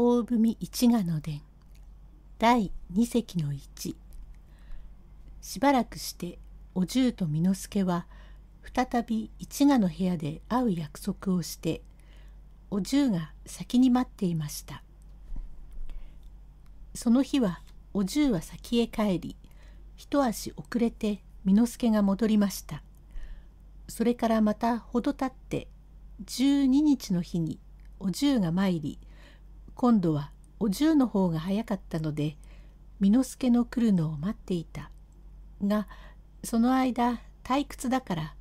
大文一賀の伝第二席の一しばらくしてお重と巳之助は再び一賀の部屋で会う約束をしてお重が先に待っていましたその日はお重は先へ帰り一足遅れて美之助が戻りましたそれからまたほどたって12日の日にお重が参り今度はお重の方が早かったので巳之助の来るのを待っていたがその間退屈だから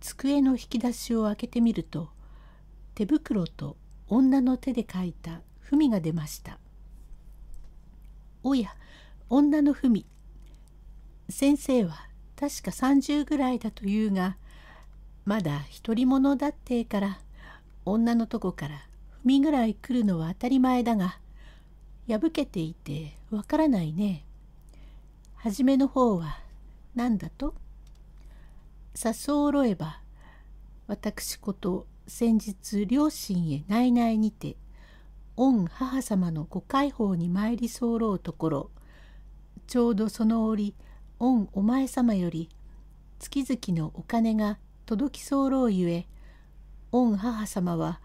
机の引き出しを開けてみると手袋と女の手で書いた文が出ました。おや女の文先生は確か30ぐらいだというがまだ独り者だってから女のとこから身ぐらい来るのは当たり前だが破けていてわからないね。初めの方は何だと誘えば私こと先日両親へ内々にて御母様のご解放に参り候うところちょうどその折御お前様より月々のお金が届きろうゆえ御母様は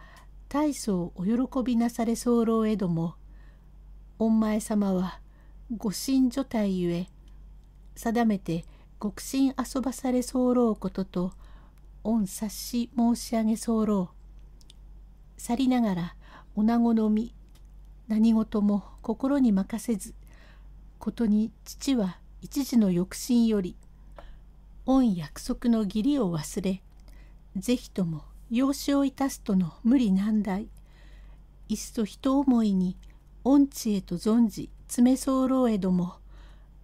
大層お喜びなされ候へども御前様はご神女体ゆえ定めて極真遊ばされ候ことと御察し申し上げ候去りながらおなごの身何事も心に任せずことに父は一時の抑心より御約束の義理を忘れ是非とも養子をいたすとの無理難題いっそ人思いに御知へと存じ詰め候えども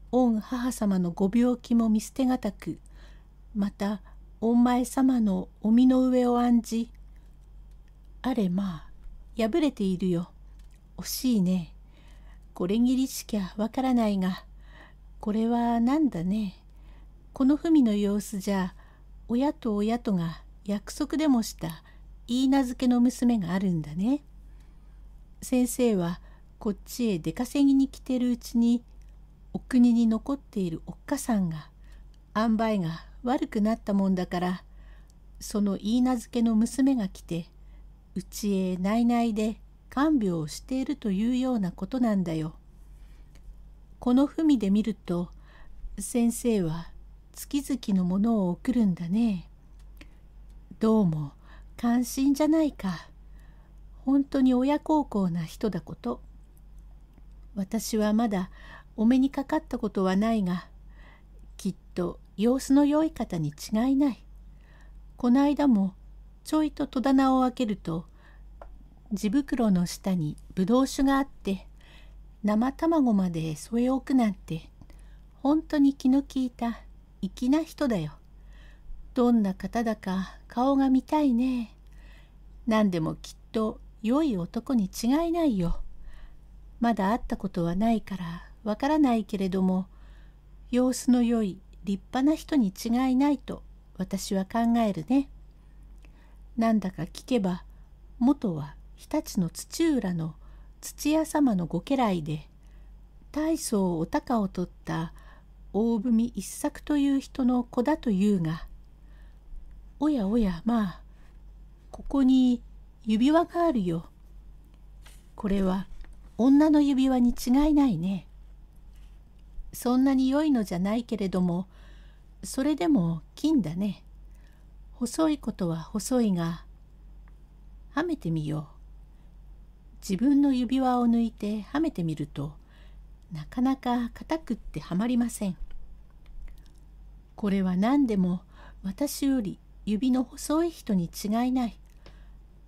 御母様のご病気も見捨てがたくまた御前様のお身の上を案じあれまあ破れているよ惜しいねこれぎりしきゃわからないがこれは何だねこの文の様子じゃ親と親とが約束でもした言い名付けの娘があるんだね。先生はこっちへ出稼ぎに来てるうちにお国に残っているおっかさんが塩梅が悪くなったもんだからその言い名付けの娘が来てうちへ内々で看病をしているというようなことなんだよ。この文で見ると先生は月々のものを送るんだね。どうも関心じゃないか本当に親孝行な人だこと私はまだお目にかかったことはないがきっと様子の良い方に違いないこないだもちょいと戸棚を開けると地袋の下にぶどう酒があって生卵まで添え置くなんて本当に気の利いた粋な人だよ。どんな方だか顔が見たいね。何でもきっと良い男に違いないよ。まだ会ったことはないからわからないけれども、様子の良い立派な人に違いないと私は考えるね。なんだか聞けば、元は日立の土浦の土屋様のご家来で、大層お高を取った大文一作という人の子だというが、おやおやまあここに指輪があるよ。これは女の指輪に違いないね。そんなに良いのじゃないけれどもそれでも金だね。細いことは細いがはめてみよう。自分の指輪を抜いてはめてみるとなかなか硬くってはまりません。これは何でも私より指の細い人に違いない。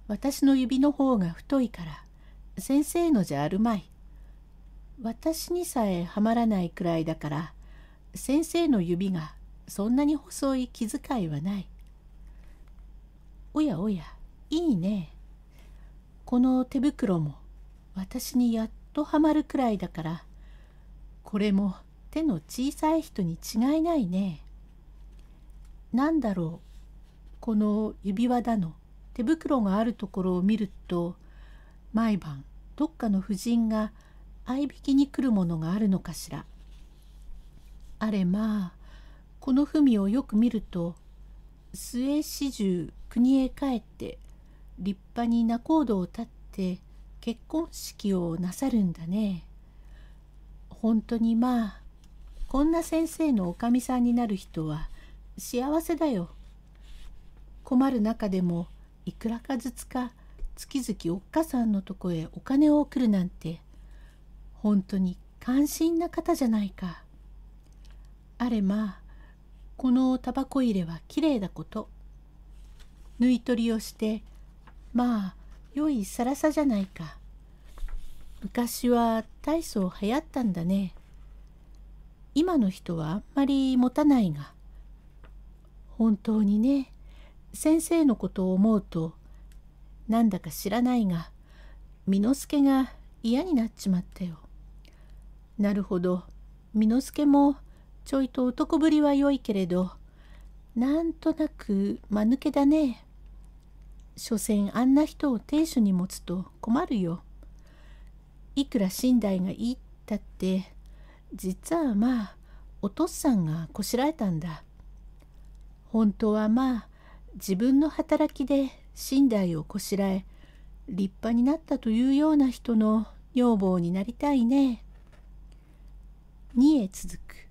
私の指の方が太いから、先生のじゃあるまい。私にさえはまらないくらいだから、先生の指がそんなに細い気遣いはない。おやおや、いいね。この手袋も私にやっとはまるくらいだから、これも手の小さい人に違いないね。なんだろうこの指輪だの手袋があるところを見ると毎晩どっかの婦人が合いびきに来るものがあるのかしら。あれまあこの文をよく見ると末始終国へ帰って立派に仲人を立って結婚式をなさるんだね。本当にまあこんな先生のおかみさんになる人は幸せだよ。困る中でもいくらかずつか月々おっかさんのとこへお金を送るなんて本当に関心な方じゃないか。あれまあこのタバコ入れはきれいだこと。縫い取りをしてまあ良いさらさじゃないか。昔は大層流行ったんだね。今の人はあんまり持たないが本当にね先生のことを思うとなんだか知らないが美之助が嫌になっちまったよ。なるほど美之助もちょいと男ぶりは良いけれどなんとなく間抜けだね。所詮あんな人を亭主に持つと困るよ。いくら寝台がいいったって実はまあお父さんがこしらえたんだ。本当はまあ自分の働きで身代をこしらえ立派になったというような人の女房になりたいね。2へ続く。